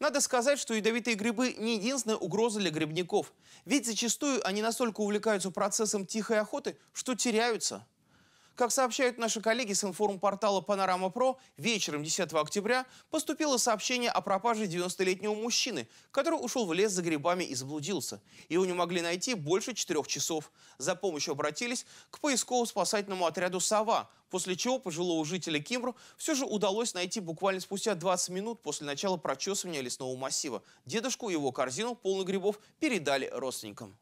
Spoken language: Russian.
Надо сказать, что ядовитые грибы не единственная угроза для грибников. Ведь зачастую они настолько увлекаются процессом тихой охоты, что теряются. Как сообщают наши коллеги с информпортала «Панорама Про», вечером 10 октября поступило сообщение о пропаже 90-летнего мужчины, который ушел в лес за грибами и заблудился. Его не могли найти больше четырех часов. За помощью обратились к поисково-спасательному отряду «Сова», после чего пожилого жителя Кимру все же удалось найти буквально спустя 20 минут после начала прочесывания лесного массива. Дедушку и его корзину, полных грибов, передали родственникам.